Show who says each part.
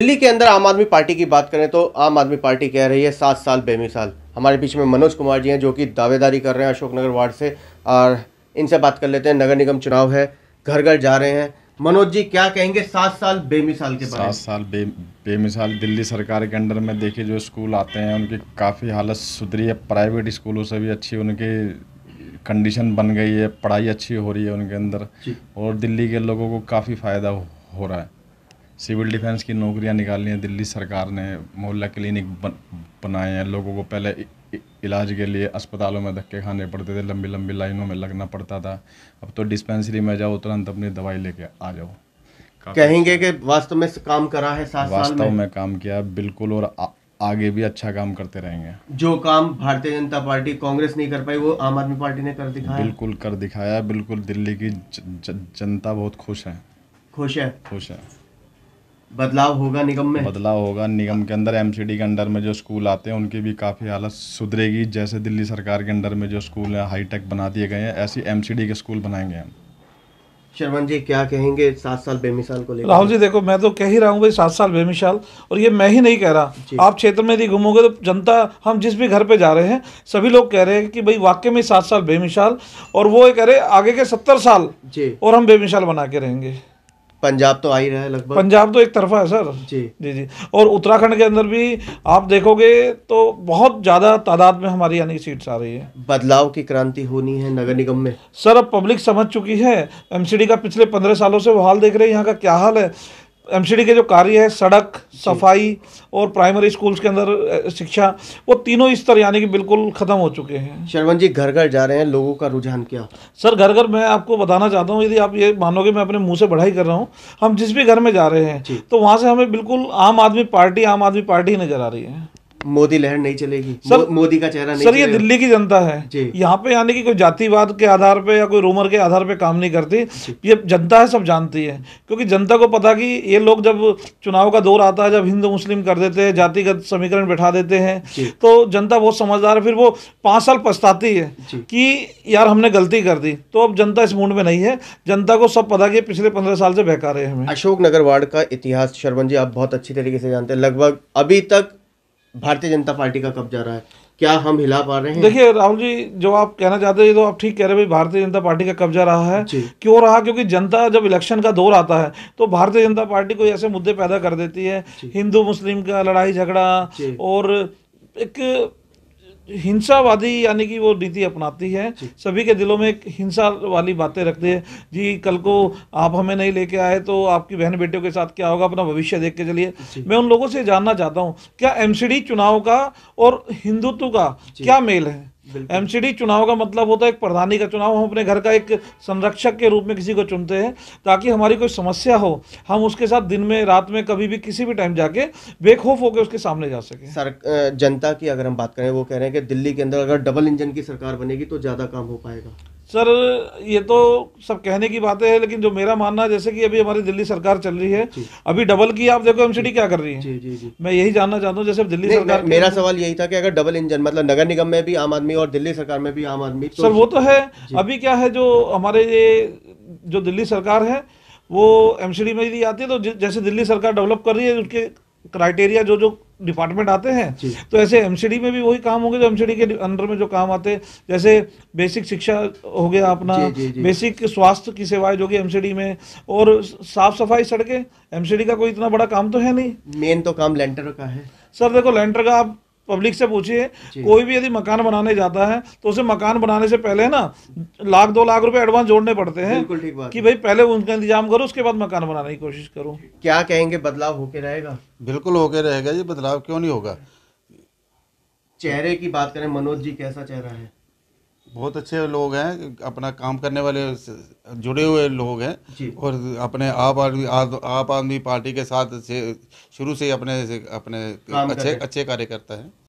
Speaker 1: दिल्ली के अंदर आम आदमी पार्टी की बात करें तो आम आदमी पार्टी कह रही है सात साल बेमिसाल हमारे बीच में मनोज कुमार जी हैं जो कि दावेदारी कर रहे हैं अशोकनगर वार्ड से और इनसे बात कर लेते हैं नगर निगम
Speaker 2: चुनाव है घर घर जा रहे हैं मनोज जी क्या कहेंगे सात साल बेमिसाल के सात साल बे बेमिसाल दिल्ली सरकार के अंडर में देखिए जो स्कूल आते हैं उनकी काफ़ी हालत सुधरी है प्राइवेट स्कूलों से भी अच्छी उनकी कंडीशन बन गई है पढ़ाई अच्छी हो रही है उनके अंदर और दिल्ली के लोगों को काफ़ी फ़ायदा हो रहा है सिविल डिफेंस की नौकरियां निकाली हैं दिल्ली सरकार ने मोहल्ला क्लिनिक बन, बनाए हैं लोगों को पहले इलाज के लिए अस्पतालों में धक्के खाने पड़ते थे लंबी लंबी लाइनों में लगना पड़ता था अब तो डिस्पेंसरी में जाओ तुरंत अपनी दवाई लेके आ जाओ कहेंगे
Speaker 1: अच्छा। कि वास्तव में काम करा है सात वास्तव में।, में
Speaker 2: काम किया बिल्कुल और आ, आगे भी अच्छा काम करते रहेंगे
Speaker 1: जो काम भारतीय जनता पार्टी कांग्रेस नहीं कर पाई वो आम आदमी पार्टी ने कर दिखाया
Speaker 2: बिल्कुल कर दिखाया बिल्कुल दिल्ली की जनता बहुत खुश है खुश है खुश है बदलाव होगा निगम में बदलाव होगा निगम के अंदर एमसीडी के अंडर में जो स्कूल आते हैं उनकी भी काफ़ी हालत सुधरेगी जैसे दिल्ली सरकार के अंडर में जो स्कूल हैं हाईटेक बना दिए गए हैं ऐसी एमसीडी के स्कूल बनाएंगे हम
Speaker 1: शर्मन जी क्या कहेंगे सात साल बेमिसाल को लेकर राहुल
Speaker 2: जी देखो मैं तो कह ही रहा हूँ भाई सात साल
Speaker 3: बेमिसाल और ये मैं ही नहीं कह रहा आप क्षेत्र में यदि घूमोगे तो जनता हम जिस भी घर पे जा रहे हैं सभी लोग कह रहे हैं कि भाई वाकई में सात साल बेमिसाल और वो कह रहे आगे के सत्तर साल और हम बेमिसाल बना के रहेंगे
Speaker 1: पंजाब तो आ ही रहा है लगभग पंजाब
Speaker 3: तो एक तरफा है सर जी जी जी और उत्तराखंड के अंदर भी आप देखोगे तो बहुत ज़्यादा तादाद में हमारी यानी सीट्स आ रही है बदलाव की क्रांति होनी है नगर निगम में सर अब पब्लिक समझ चुकी है एमसीडी का पिछले पंद्रह सालों से वो हाल देख रहे हैं यहाँ का क्या हाल है एमसीडी के जो कार्य है सड़क सफाई और प्राइमरी स्कूल्स के अंदर शिक्षा वो तीनों स्तर यानी कि बिल्कुल ख़त्म हो चुके हैं शर्वन जी घर घर जा रहे हैं लोगों का रुझान क्या सर घर घर मैं आपको बताना चाहता हूँ यदि आप ये मानोगे मैं अपने मुंह से बढ़ाई कर रहा हूँ हम जिस भी घर में जा रहे हैं तो वहाँ से हमें बिल्कुल आम आदमी पार्टी आम आदमी पार्टी नज़र आ रही है मोदी लहर नहीं चलेगी सर मोदी का चेहरा नहीं सर ये दिल्ली की जनता है यहाँ पे यानी कि कोई जातिवाद के आधार पे या कोई रूमर के आधार पे काम नहीं करती ये जनता है सब जानती है क्योंकि जनता को पता कि ये लोग जब चुनाव का दौर आता है जब हिंदू मुस्लिम कर देते हैं जातिगत समीकरण बैठा देते हैं तो जनता बहुत समझदार है फिर वो पांच साल पछताती है कि यार हमने गलती कर दी तो अब जनता इस मूड में नहीं है जनता को सब पता कि पिछले पंद्रह साल से बहका रहे हैं अशोक नगर वार्ड का इतिहास शर्मन जी आप बहुत अच्छी
Speaker 1: तरीके से जानते हैं लगभग अभी तक भारतीय जनता पार्टी का कब्जा रहा है क्या हम हिला पा रहे हैं देखिए
Speaker 3: राहुल जी जो आप कहना चाहते हैं तो आप ठीक कह रहे हैं भारतीय जनता पार्टी का कब्जा रहा है क्यों रहा क्योंकि जनता जब इलेक्शन का दौर आता है तो भारतीय जनता पार्टी कोई ऐसे मुद्दे पैदा कर देती है हिंदू मुस्लिम का लड़ाई झगड़ा और एक हिंसावादी यानी कि वो नीति अपनाती है सभी के दिलों में एक हिंसा वाली बातें रखती है जी कल को आप हमें नहीं लेके आए तो आपकी बहन बेटियों के साथ क्या होगा अपना भविष्य देख के चलिए मैं उन लोगों से जानना चाहता हूँ क्या एमसीडी चुनाव का और हिंदुत्व का क्या मेल है एमसीडी चुनाव का मतलब होता है एक प्रधानी का चुनाव हम अपने घर का एक संरक्षक के रूप में किसी को चुनते हैं ताकि हमारी कोई समस्या हो हम उसके साथ दिन में रात में कभी भी किसी भी टाइम जाके बेखौफ होकर उसके सामने जा सके
Speaker 1: सर जनता की अगर हम बात करें वो कह रहे हैं कि दिल्ली के अंदर अगर डबल इंजन की सरकार बनेगी तो ज़्यादा काम हो पाएगा
Speaker 3: सर ये तो सब कहने की बातें हैं लेकिन जो मेरा मानना है जैसे कि अभी हमारी दिल्ली सरकार चल रही है अभी डबल की आप देखो एमसीडी क्या कर रही है जी, जी, जी। मैं यही जानना चाहता हूँ जैसे दिल्ली सरकार मेरा
Speaker 1: सवाल यही था कि अगर डबल इंजन मतलब नगर निगम में भी आम
Speaker 3: आदमी और दिल्ली सरकार में भी आम आदमी तो- सर वो तो है अभी क्या है जो हमारे ये जो दिल्ली सरकार है वो एमसीडी में यदि आती है तो जैसे दिल्ली सरकार डेवलप कर रही है उसके क्राइटेरिया जो जो डिपार्टमेंट आते हैं तो ऐसे एमसीडी में भी वही काम होंगे जो एमसीडी के अंडर में जो काम आते हैं जैसे बेसिक शिक्षा हो गया अपना जी, जी, जी. बेसिक स्वास्थ्य की सेवाएं जो कि एमसीडी में और साफ सफाई सड़कें एमसीडी का कोई इतना बड़ा काम तो है नहीं मेन तो काम लेंटर का है सर देखो लेंटर का आप पब्लिक से पूछिए कोई भी यदि मकान बनाने जाता है तो उसे मकान बनाने से पहले ना लाख दो लाख रुपए एडवांस जोड़ने पड़ते हैं कि भाई पहले उनका इंतजाम करो उसके बाद मकान बनाने की कोशिश करो
Speaker 1: क्या कहेंगे बदलाव होके रहेगा बिल्कुल होके रहेगा ये बदलाव क्यों नहीं होगा
Speaker 3: चेहरे की बात करें मनोज जी
Speaker 1: कैसा चेहरा है बहुत अच्छे लोग हैं अपना काम करने वाले जुड़े हुए लोग हैं और अपने आप आदमी आप आदमी पार्टी के साथ से शुरू से ही अपने अपने अच्छे अच्छे कार्य करता है